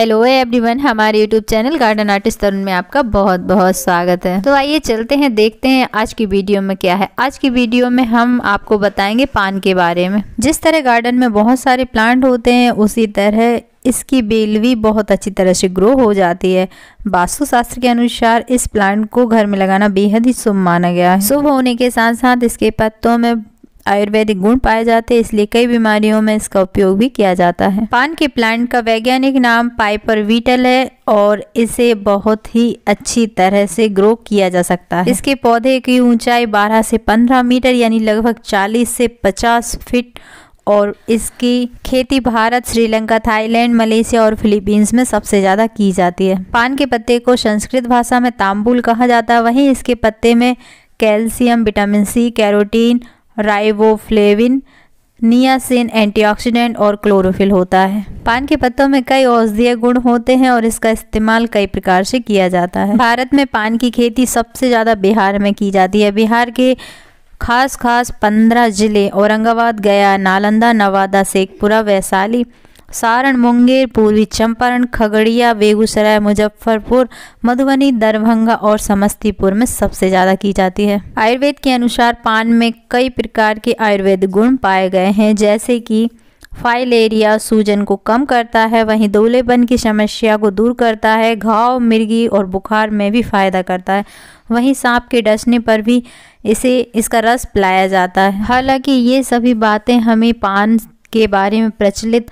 hello everyone हमारे YouTube channel garden artist Tarun में आपका बहुत बहुत स्वागत है तो आइए चलते हैं देखते हैं आज की वीडियो में क्या है आज की वीडियो में हम आपको बताएंगे पान के बारे में जिस तरह गार्डन में बहुत सारे प्लांट होते हैं उसी तरह इसकी बेल भी बहुत अच्छी तरह से ग्रो हो जाती है वास्तुशास्त्र के अनुसार इस प्लांट को घर में लगाना बेहद ही शुभ माना गया है शुभ होने के साथ साथ इसके पत्तों में आयुर्वेदिक गुण पाए जाते हैं इसलिए कई बीमारियों में इसका उपयोग भी किया जाता है पान के प्लांट का वैज्ञानिक नाम पाइपर वीटल है और इसे बहुत ही अच्छी तरह से ग्रो किया जा सकता है इसके पौधे की ऊंचाई 12 से 15 मीटर यानी लगभग 40 से 50 फीट और इसकी खेती भारत श्रीलंका थाईलैंड मलेशिया और फिलीपींस में सबसे ज़्यादा की जाती है पान के पत्ते को संस्कृत भाषा में तांबुल कहा जाता है वहीं इसके पत्ते में calcium vitamin C carotene riboflavin niacin antioxidant और क्लोरोफिल होता है पान के पत्तों में कई औषधीय गुण होते हैं और इसका इस्तेमाल कई प्रकार से किया जाता है भारत में पान की खेती सबसे ज़्यादा बिहार में की जाती है बिहार के खास खास पंद्रह जिले औरंगाबाद गया नालंदा नवादा शेखपुरा वैशाली सारण मुंगेर पूर्वी चंपारण खगड़िया बेगूसराय मुजफ्फरपुर मधुबनी दरभंगा और समस्तीपुर में सबसे ज़्यादा की जाती है आयुर्वेद के अनुसार पान में कई प्रकार के आयुर्वेद गुण पाए गए हैं जैसे कि फाइलेरिया सूजन को कम करता है वहीं दोलेपन की समस्या को दूर करता है घाव मिर्गी और बुखार में भी फ़ायदा करता है वहीं सांप के डसने पर भी इसे इसका रस पिलाया जाता है हालांकि ये सभी बातें हमें पान के बारे में प्रचलित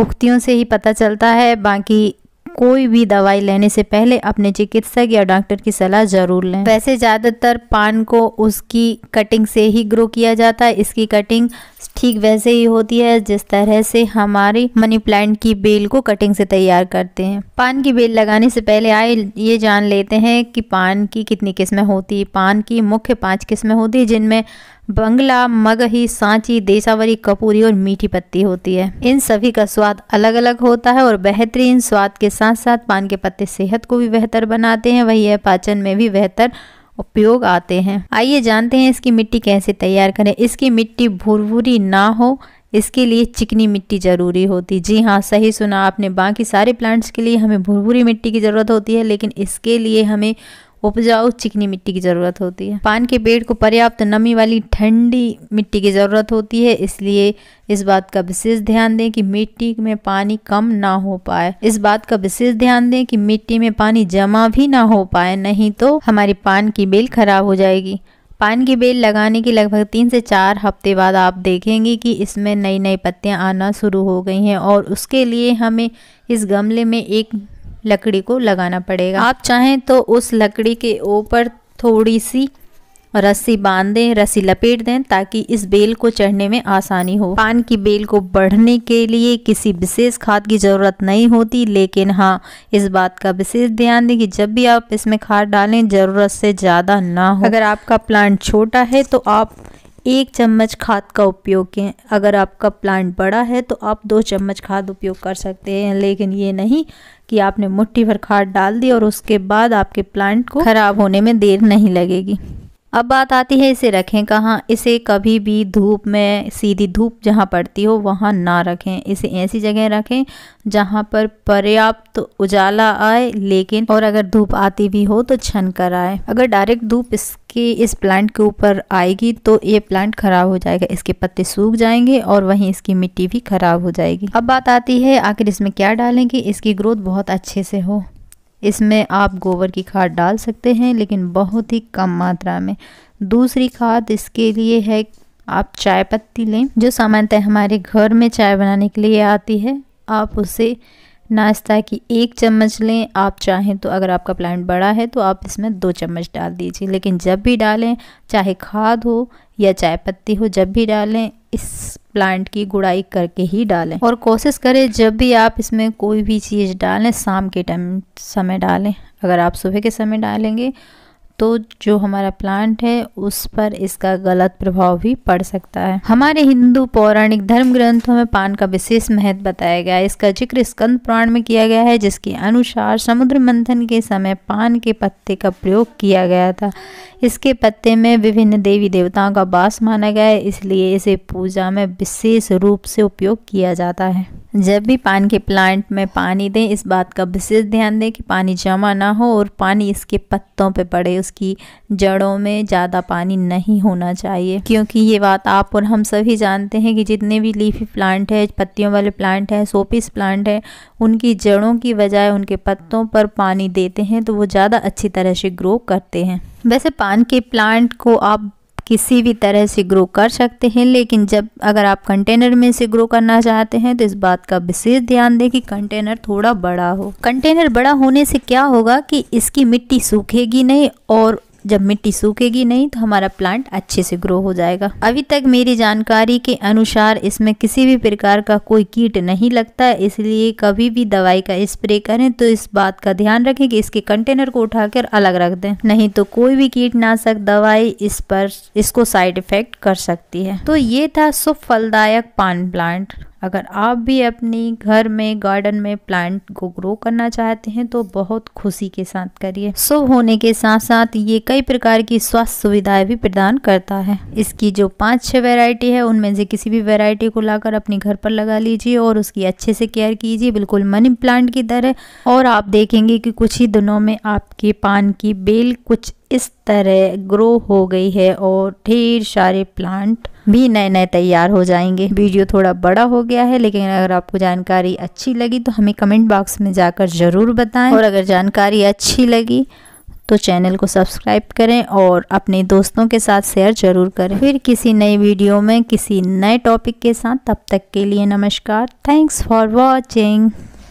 उक्तियों से ही पता चलता है बाकी कोई भी दवाई लेने से पहले अपने चिकित्सक या डॉक्टर की सलाह जरूर लें वैसे ज़्यादातर पान को उसकी कटिंग से ही ग्रो किया जाता है इसकी कटिंग ठीक वैसे ही होती है जिस तरह से हमारे मनी प्लांट की बेल को कटिंग से तैयार करते हैं पान की बेल लगाने से पहले आए ये जान लेते हैं कि पान की कितनी किस्में होती है पान की मुख्य पांच किस्में होती है जिनमें बंगला मगही सांची देशावरी कपूरी और मीठी पत्ती होती है इन सभी का स्वाद अलग अलग होता है और बेहतरीन स्वाद के साथ साथ पान के पत्ते सेहत को भी बेहतर बनाते हैं वही है पाचन में भी बेहतर उपयोग आते हैं आइए जानते हैं इसकी मिट्टी कैसे तैयार करें इसकी मिट्टी भुरभुरी ना हो इसके लिए चिकनी मिट्टी ज़रूरी होती जी हाँ सही सुना आपने बाकी सारे प्लांट्स के लिए हमें भुरभुरी मिट्टी की ज़रूरत होती है लेकिन इसके लिए हमें उपजाऊ चिकनी मिट्टी की ज़रूरत होती है पान के पेड़ को पर्याप्त नमी वाली ठंडी मिट्टी की ज़रूरत होती है इसलिए इस बात का विशेष ध्यान दें कि मिट्टी में पानी कम ना हो पाए इस बात का विशेष ध्यान दें कि मिट्टी में पानी जमा भी ना हो पाए नहीं तो हमारी पान की बेल खराब हो जाएगी पान की बेल लगाने के लगभग तीन से चार हफ्ते बाद आप देखेंगे कि इसमें नई नई पत्तियां आना शुरू हो गई हैं और उसके लिए हमें इस गमले में एक लकड़ी को लगाना पड़ेगा आप चाहें तो उस लकड़ी के ऊपर थोड़ी सी रस्सी बांध दें रस्सी लपेट दें ताकि इस बेल को चढ़ने में आसानी हो पान की बेल को बढ़ने के लिए किसी विशेष खाद की ज़रूरत नहीं होती लेकिन हाँ इस बात का विशेष ध्यान दें कि जब भी आप इसमें खाद डालें ज़रूरत से ज़्यादा ना हो अगर आपका प्लांट छोटा है तो आप एक चम्मच खाद का उपयोग करें अगर आपका प्लांट बड़ा है तो आप दो चम्मच खाद उपयोग कर सकते हैं लेकिन ये नहीं कि आपने मुट्ठी भर खाद डाल दी और उसके बाद आपके प्लांट को ख़राब होने में देर नहीं लगेगी अब बात आती है इसे रखें कहाँ इसे कभी भी धूप में सीधी धूप जहाँ पड़ती हो वहाँ ना रखें इसे ऐसी जगह रखें जहाँ पर पर्याप्त तो उजाला आए लेकिन और अगर धूप आती भी हो तो छन कर आए अगर डायरेक्ट धूप इसके इस प्लांट के ऊपर आएगी तो ये प्लांट खराब हो जाएगा इसके पत्ते सूख जाएंगे और वहीं इसकी मिट्टी भी खराब हो जाएगी अब बात आती है आखिर इसमें क्या डालेंगे इसकी ग्रोथ बहुत अच्छे से हो इसमें आप गोबर की खाद डाल सकते हैं लेकिन बहुत ही कम मात्रा में दूसरी खाद इसके लिए है आप चाय पत्ती लें जो सामान्यतः हमारे घर में चाय बनाने के लिए आती है आप उसे नाश्ता की एक चम्मच लें आप चाहें तो अगर आपका प्लांट बड़ा है तो आप इसमें दो चम्मच डाल दीजिए लेकिन जब भी डालें चाहे खाद हो या चाय पत्ती हो जब भी डालें इस प्लांट की गुड़ाई करके ही डालें और कोशिश करें जब भी आप इसमें कोई भी चीज़ डालें शाम के टाइम समय डालें अगर आप सुबह के समय डालेंगे तो जो हमारा प्लांट है उस पर इसका गलत प्रभाव भी पड़ सकता है हमारे हिंदू पौराणिक धर्म ग्रंथों में पान का विशेष महत्व बताया गया है इसका जिक्र स्कंद पुराण में किया गया है जिसके अनुसार समुद्र मंथन के समय पान के पत्ते का प्रयोग किया गया था इसके पत्ते में विभिन्न देवी देवताओं का वास माना गया है इसलिए इसे पूजा में विशेष रूप से उपयोग किया जाता है जब भी पान के प्लांट में पानी दें इस बात का विशेष ध्यान दें कि पानी जमा ना हो और पानी इसके पत्तों पे पड़े उसकी जड़ों में ज़्यादा पानी नहीं होना चाहिए क्योंकि ये बात आप और हम सभी जानते हैं कि जितने भी लीफी प्लांट है पत्तियों वाले प्लांट हैं सोपिस प्लांट हैं उनकी जड़ों की बजाय उनके पत्तों पर पानी देते हैं तो वो ज़्यादा अच्छी तरह से ग्रो करते हैं वैसे पान के प्लांट को आप किसी भी तरह से ग्रो कर सकते हैं लेकिन जब अगर आप कंटेनर में से ग्रो करना चाहते हैं तो इस बात का विशेष ध्यान दें कि कंटेनर थोड़ा बड़ा हो कंटेनर बड़ा होने से क्या होगा कि इसकी मिट्टी सूखेगी नहीं और जब मिट्टी सूखेगी नहीं तो हमारा प्लांट अच्छे से ग्रो हो जाएगा अभी तक मेरी जानकारी के अनुसार इसमें किसी भी प्रकार का कोई कीट नहीं लगता है इसलिए कभी भी दवाई का स्प्रे करें तो इस बात का ध्यान रखें कि इसके कंटेनर को उठाकर अलग रख दें नहीं तो कोई भी कीटनाशक दवाई इस पर इसको साइड इफेक्ट कर सकती है तो ये था सुफलदायक पान प्लांट अगर आप भी अपनी घर में गार्डन में प्लांट को ग्रो करना चाहते हैं तो बहुत खुशी के साथ करिए शुभ होने के साथ साथ ये कई प्रकार की स्वास्थ्य सुविधाएं भी प्रदान करता है इसकी जो पांच छह वेरायटी है उनमें से किसी भी वेरायटी को लाकर अपने घर पर लगा लीजिए और उसकी अच्छे से केयर कीजिए बिल्कुल मनी प्लांट की तरह और आप देखेंगे कि कुछ ही दिनों में आपके पान की बेल कुछ इस तरह ग्रो हो गई है और ढेर सारे प्लांट भी नए नए तैयार हो जाएंगे वीडियो थोड़ा बड़ा हो गया है लेकिन अगर आपको जानकारी अच्छी लगी तो हमें कमेंट बॉक्स में जाकर ज़रूर बताएं और अगर जानकारी अच्छी लगी तो चैनल को सब्सक्राइब करें और अपने दोस्तों के साथ शेयर ज़रूर करें फिर किसी नई वीडियो में किसी नए टॉपिक के साथ तब तक के लिए नमस्कार थैंक्स फॉर वॉचिंग